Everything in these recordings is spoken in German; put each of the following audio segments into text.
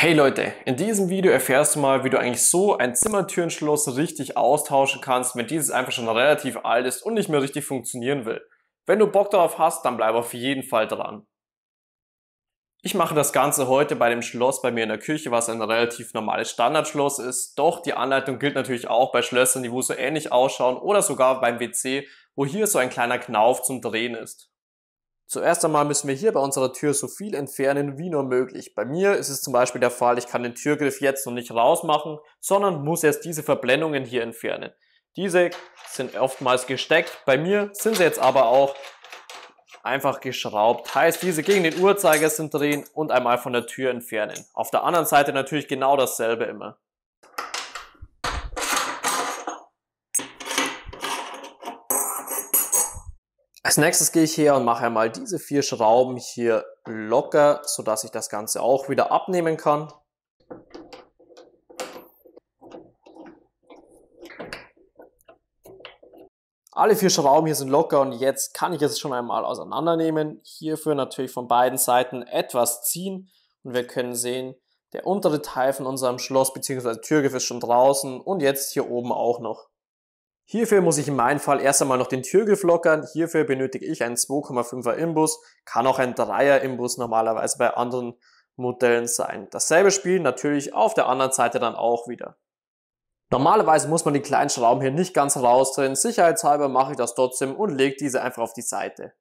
Hey Leute, in diesem Video erfährst du mal, wie du eigentlich so ein Zimmertürenschloss richtig austauschen kannst, wenn dieses einfach schon relativ alt ist und nicht mehr richtig funktionieren will. Wenn du Bock darauf hast, dann bleib auf jeden Fall dran. Ich mache das Ganze heute bei dem Schloss bei mir in der Küche, was ein relativ normales Standardschloss ist. Doch die Anleitung gilt natürlich auch bei Schlössern, die wo so ähnlich ausschauen oder sogar beim WC, wo hier so ein kleiner Knauf zum Drehen ist. Zuerst einmal müssen wir hier bei unserer Tür so viel entfernen wie nur möglich. Bei mir ist es zum Beispiel der Fall, ich kann den Türgriff jetzt noch nicht rausmachen, sondern muss erst diese Verblendungen hier entfernen. Diese sind oftmals gesteckt, bei mir sind sie jetzt aber auch einfach geschraubt. Heißt, diese gegen den Uhrzeigersinn drehen und einmal von der Tür entfernen. Auf der anderen Seite natürlich genau dasselbe immer. Als nächstes gehe ich her und mache einmal diese vier Schrauben hier locker, sodass ich das Ganze auch wieder abnehmen kann. Alle vier Schrauben hier sind locker und jetzt kann ich es schon einmal auseinandernehmen. Hierfür natürlich von beiden Seiten etwas ziehen und wir können sehen, der untere Teil von unserem Schloss bzw. Türgriff ist schon draußen und jetzt hier oben auch noch. Hierfür muss ich in meinem Fall erst einmal noch den Türgriff lockern. Hierfür benötige ich einen 2,5er Imbus, kann auch ein 3er Imbus normalerweise bei anderen Modellen sein. Dasselbe Spiel natürlich auf der anderen Seite dann auch wieder. Normalerweise muss man die kleinen Schrauben hier nicht ganz rausdrehen, sicherheitshalber mache ich das trotzdem und lege diese einfach auf die Seite.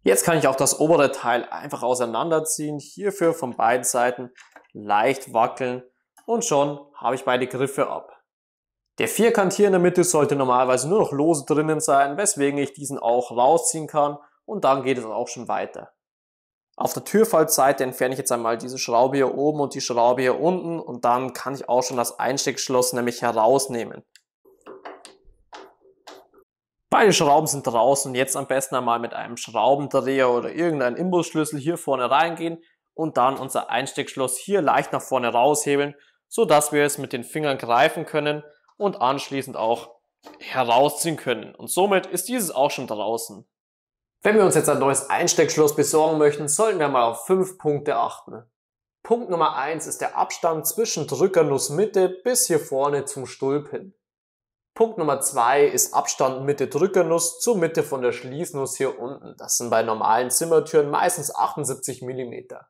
Jetzt kann ich auch das obere Teil einfach auseinanderziehen, hierfür von beiden Seiten leicht wackeln und schon habe ich beide Griffe ab. Der Vierkant hier in der Mitte sollte normalerweise nur noch lose drinnen sein, weswegen ich diesen auch rausziehen kann und dann geht es auch schon weiter. Auf der Türfallseite entferne ich jetzt einmal diese Schraube hier oben und die Schraube hier unten und dann kann ich auch schon das Einsteckschloss nämlich herausnehmen. Beide Schrauben sind draußen und jetzt am besten einmal mit einem Schraubendreher oder irgendeinem Imbusschlüssel hier vorne reingehen und dann unser Einsteckschloss hier leicht nach vorne raushebeln, so dass wir es mit den Fingern greifen können und anschließend auch herausziehen können. Und somit ist dieses auch schon draußen. Wenn wir uns jetzt ein neues Einsteckschloss besorgen möchten, sollten wir mal auf fünf Punkte achten. Punkt Nummer eins ist der Abstand zwischen Drückernussmitte bis hier vorne zum Stulp Punkt Nummer zwei ist Abstand Mitte Drückernuss zur Mitte von der Schließnuss hier unten. Das sind bei normalen Zimmertüren meistens 78 Millimeter.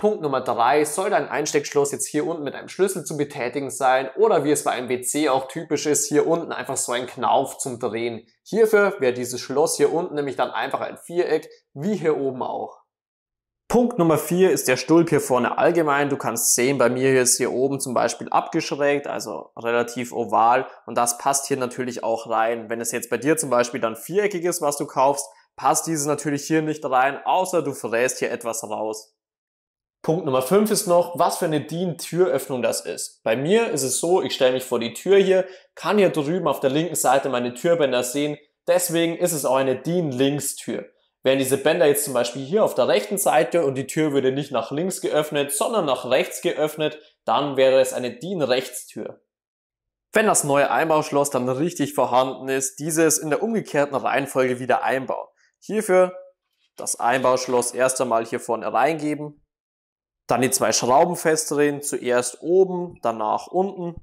Punkt Nummer drei soll dein Einsteckschloss jetzt hier unten mit einem Schlüssel zu betätigen sein oder wie es bei einem WC auch typisch ist, hier unten einfach so ein Knauf zum Drehen. Hierfür wäre dieses Schloss hier unten nämlich dann einfach ein Viereck, wie hier oben auch. Punkt Nummer vier ist der Stulp hier vorne allgemein. Du kannst sehen, bei mir ist hier oben zum Beispiel abgeschrägt, also relativ oval und das passt hier natürlich auch rein. Wenn es jetzt bei dir zum Beispiel dann viereckig ist, was du kaufst, passt dieses natürlich hier nicht rein, außer du fräst hier etwas raus. Punkt Nummer 5 ist noch, was für eine DIN-Türöffnung das ist. Bei mir ist es so, ich stelle mich vor die Tür hier, kann hier drüben auf der linken Seite meine Türbänder sehen, deswegen ist es auch eine DIN-Links-Tür. Wären diese Bänder jetzt zum Beispiel hier auf der rechten Seite und die Tür würde nicht nach links geöffnet, sondern nach rechts geöffnet, dann wäre es eine DIN-Rechtstür. Wenn das neue Einbauschloss dann richtig vorhanden ist, dieses in der umgekehrten Reihenfolge wieder einbauen. Hierfür das Einbauschloss erst einmal hier vorne reingeben, dann die zwei Schrauben festdrehen, zuerst oben, danach unten.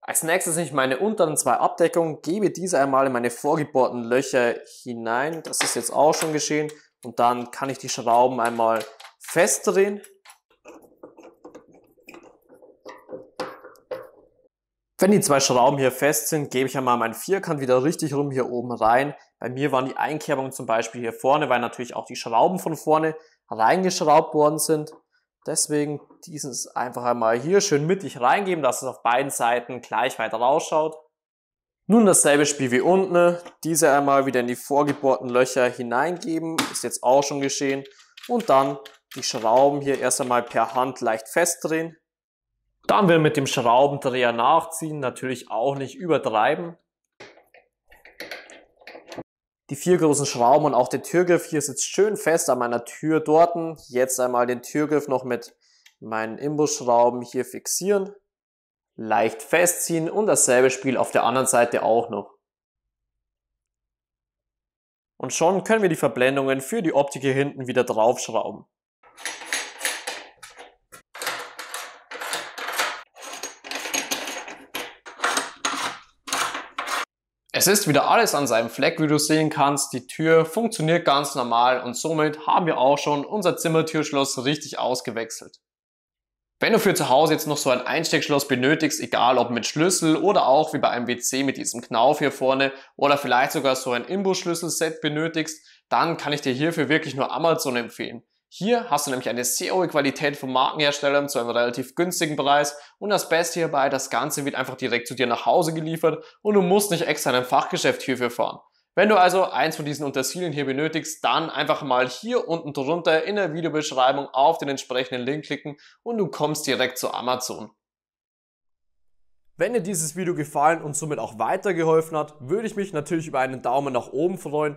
Als nächstes nehme ich meine unteren zwei Abdeckungen, gebe diese einmal in meine vorgebohrten Löcher hinein. Das ist jetzt auch schon geschehen. Und dann kann ich die Schrauben einmal festdrehen. Wenn die zwei Schrauben hier fest sind, gebe ich einmal meinen Vierkant wieder richtig rum hier oben rein. Bei mir waren die Einkerbungen zum Beispiel hier vorne, weil natürlich auch die Schrauben von vorne reingeschraubt worden sind. Deswegen dieses einfach einmal hier schön mittig reingeben, dass es auf beiden Seiten gleich weiter rausschaut. Nun dasselbe Spiel wie unten. Ne? Diese einmal wieder in die vorgebohrten Löcher hineingeben. Ist jetzt auch schon geschehen. Und dann die Schrauben hier erst einmal per Hand leicht festdrehen. Dann wir mit dem Schraubendreher nachziehen. Natürlich auch nicht übertreiben die vier großen Schrauben und auch der Türgriff hier sitzt schön fest an meiner Tür dorten. Jetzt einmal den Türgriff noch mit meinen Imbusschrauben hier fixieren, leicht festziehen und dasselbe Spiel auf der anderen Seite auch noch. Und schon können wir die Verblendungen für die Optik hier hinten wieder draufschrauben. Es ist wieder alles an seinem Fleck, wie du sehen kannst. Die Tür funktioniert ganz normal und somit haben wir auch schon unser Zimmertürschloss richtig ausgewechselt. Wenn du für zu Hause jetzt noch so ein Einsteckschloss benötigst, egal ob mit Schlüssel oder auch wie bei einem WC mit diesem Knauf hier vorne oder vielleicht sogar so ein Imbusschlüsselset benötigst, dann kann ich dir hierfür wirklich nur Amazon empfehlen. Hier hast du nämlich eine sehr hohe Qualität von Markenherstellern zu einem relativ günstigen Preis und das Beste hierbei, das Ganze wird einfach direkt zu dir nach Hause geliefert und du musst nicht extra in ein Fachgeschäft hierfür fahren. Wenn du also eins von diesen Untersilien hier benötigst, dann einfach mal hier unten drunter in der Videobeschreibung auf den entsprechenden Link klicken und du kommst direkt zu Amazon. Wenn dir dieses Video gefallen und somit auch weitergeholfen hat, würde ich mich natürlich über einen Daumen nach oben freuen